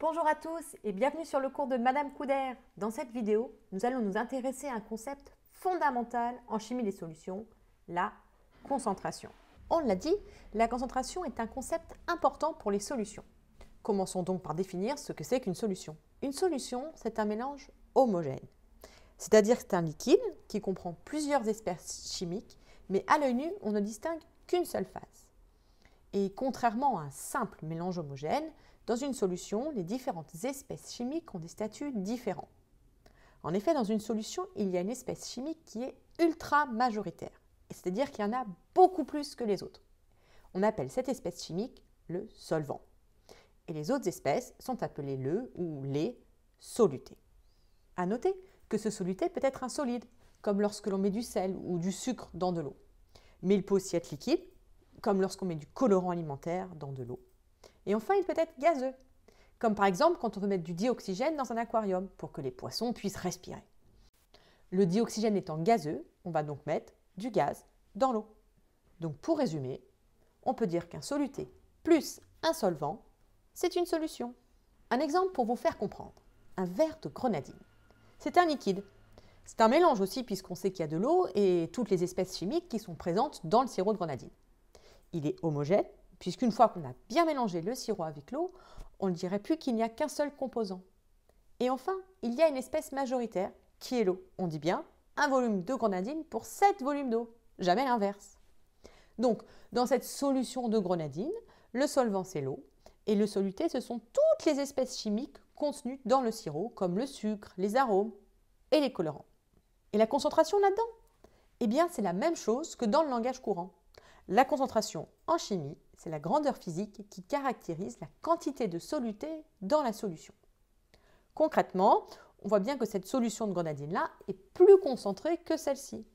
Bonjour à tous et bienvenue sur le cours de Madame Couder. Dans cette vidéo, nous allons nous intéresser à un concept fondamental en chimie des solutions, la concentration. On l'a dit, la concentration est un concept important pour les solutions. Commençons donc par définir ce que c'est qu'une solution. Une solution, c'est un mélange homogène. C'est-à-dire que c'est un liquide qui comprend plusieurs espèces chimiques, mais à l'œil nu, on ne distingue qu'une seule phase. Et contrairement à un simple mélange homogène, dans une solution, les différentes espèces chimiques ont des statuts différents. En effet, dans une solution, il y a une espèce chimique qui est ultra majoritaire, c'est-à-dire qu'il y en a beaucoup plus que les autres. On appelle cette espèce chimique le solvant. Et les autres espèces sont appelées le ou les solutés. À noter que ce soluté peut être un solide, comme lorsque l'on met du sel ou du sucre dans de l'eau. Mais il peut aussi être liquide, comme lorsqu'on met du colorant alimentaire dans de l'eau et enfin, il peut être gazeux, comme par exemple quand on veut mettre du dioxygène dans un aquarium pour que les poissons puissent respirer. Le dioxygène étant gazeux, on va donc mettre du gaz dans l'eau. Donc pour résumer, on peut dire qu'un soluté plus un solvant, c'est une solution. Un exemple pour vous faire comprendre, un verre de grenadine. C'est un liquide. C'est un mélange aussi puisqu'on sait qu'il y a de l'eau et toutes les espèces chimiques qui sont présentes dans le sirop de grenadine. Il est homogène, puisqu'une fois qu'on a bien mélangé le sirop avec l'eau, on ne dirait plus qu'il n'y a qu'un seul composant. Et enfin, il y a une espèce majoritaire, qui est l'eau. On dit bien un volume de grenadine pour 7 volumes d'eau, jamais l'inverse. Donc, dans cette solution de grenadine, le solvant c'est l'eau, et le soluté ce sont toutes les espèces chimiques contenues dans le sirop, comme le sucre, les arômes et les colorants. Et la concentration là-dedans Eh bien, c'est la même chose que dans le langage courant. La concentration en chimie c'est la grandeur physique qui caractérise la quantité de soluté dans la solution. Concrètement, on voit bien que cette solution de grenadine-là est plus concentrée que celle-ci.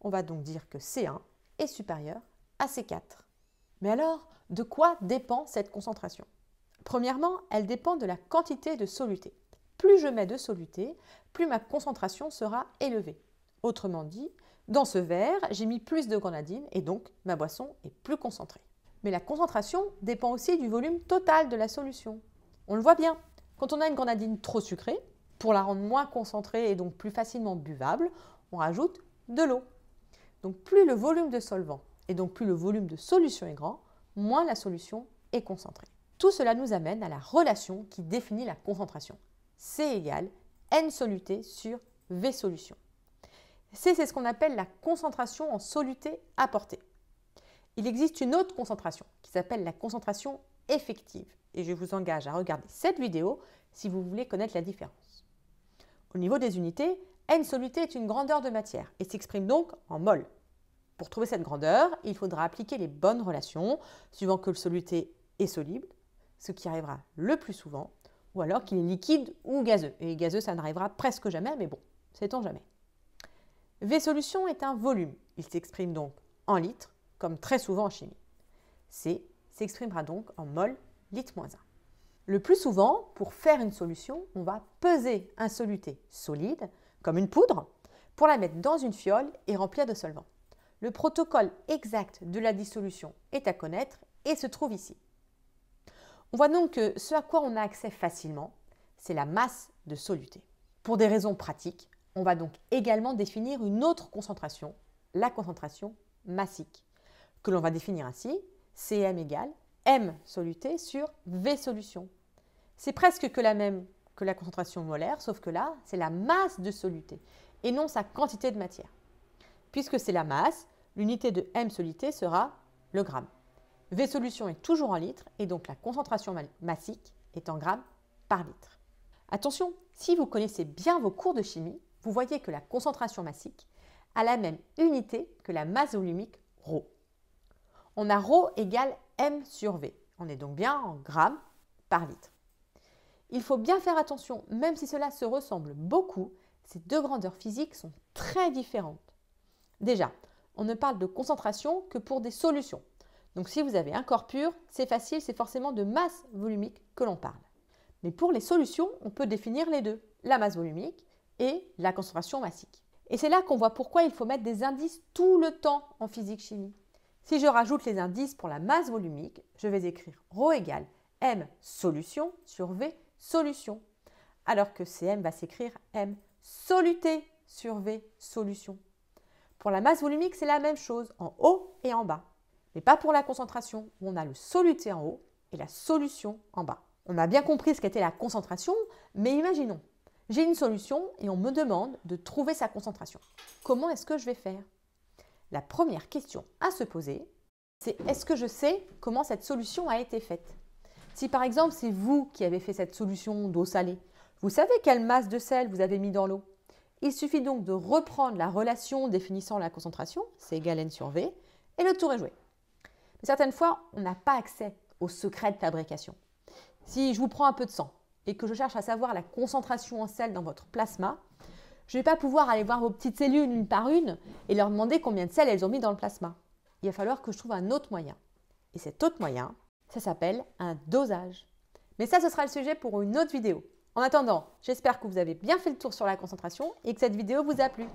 On va donc dire que C1 est supérieur à C4. Mais alors, de quoi dépend cette concentration Premièrement, elle dépend de la quantité de soluté. Plus je mets de soluté, plus ma concentration sera élevée. Autrement dit, dans ce verre, j'ai mis plus de grenadine et donc ma boisson est plus concentrée. Mais la concentration dépend aussi du volume total de la solution. On le voit bien. Quand on a une grenadine trop sucrée, pour la rendre moins concentrée et donc plus facilement buvable, on rajoute de l'eau. Donc plus le volume de solvant et donc plus le volume de solution est grand, moins la solution est concentrée. Tout cela nous amène à la relation qui définit la concentration. C égale N soluté sur V solution. C, c'est ce qu'on appelle la concentration en soluté apportée il existe une autre concentration qui s'appelle la concentration effective. Et je vous engage à regarder cette vidéo si vous voulez connaître la différence. Au niveau des unités, n soluté est une grandeur de matière et s'exprime donc en mol. Pour trouver cette grandeur, il faudra appliquer les bonnes relations suivant que le soluté est soluble, ce qui arrivera le plus souvent, ou alors qu'il est liquide ou gazeux. Et gazeux, ça n'arrivera presque jamais, mais bon, sait-on jamais. V solution est un volume. Il s'exprime donc en litres comme très souvent en chimie. C s'exprimera donc en mol litre-1. Le plus souvent, pour faire une solution, on va peser un soluté solide, comme une poudre, pour la mettre dans une fiole et remplir de solvant. Le protocole exact de la dissolution est à connaître et se trouve ici. On voit donc que ce à quoi on a accès facilement, c'est la masse de soluté. Pour des raisons pratiques, on va donc également définir une autre concentration, la concentration massique que l'on va définir ainsi, CM égale M soluté sur V solution. C'est presque que la même que la concentration molaire, sauf que là, c'est la masse de soluté et non sa quantité de matière. Puisque c'est la masse, l'unité de M soluté sera le gramme. V solution est toujours en litres et donc la concentration massique est en grammes par litre. Attention, si vous connaissez bien vos cours de chimie, vous voyez que la concentration massique a la même unité que la masse volumique ρ on a ρ égale m sur v. On est donc bien en grammes par litre. Il faut bien faire attention, même si cela se ressemble beaucoup, ces deux grandeurs physiques sont très différentes. Déjà, on ne parle de concentration que pour des solutions. Donc si vous avez un corps pur, c'est facile, c'est forcément de masse volumique que l'on parle. Mais pour les solutions, on peut définir les deux, la masse volumique et la concentration massique. Et c'est là qu'on voit pourquoi il faut mettre des indices tout le temps en physique-chimie. Si je rajoute les indices pour la masse volumique, je vais écrire ρ égale m solution sur v solution. Alors que Cm va s'écrire m soluté sur v solution. Pour la masse volumique, c'est la même chose en haut et en bas. Mais pas pour la concentration, où on a le soluté en haut et la solution en bas. On a bien compris ce qu'était la concentration, mais imaginons, j'ai une solution et on me demande de trouver sa concentration. Comment est-ce que je vais faire la première question à se poser, c'est est-ce que je sais comment cette solution a été faite Si par exemple c'est vous qui avez fait cette solution d'eau salée, vous savez quelle masse de sel vous avez mis dans l'eau. Il suffit donc de reprendre la relation définissant la concentration, c'est égal n sur V, et le tour est joué. Mais certaines fois, on n'a pas accès aux secrets de fabrication. Si je vous prends un peu de sang et que je cherche à savoir la concentration en sel dans votre plasma, je ne vais pas pouvoir aller voir vos petites cellules une par une et leur demander combien de sel elles ont mis dans le plasma. Il va falloir que je trouve un autre moyen. Et cet autre moyen, ça s'appelle un dosage. Mais ça, ce sera le sujet pour une autre vidéo. En attendant, j'espère que vous avez bien fait le tour sur la concentration et que cette vidéo vous a plu.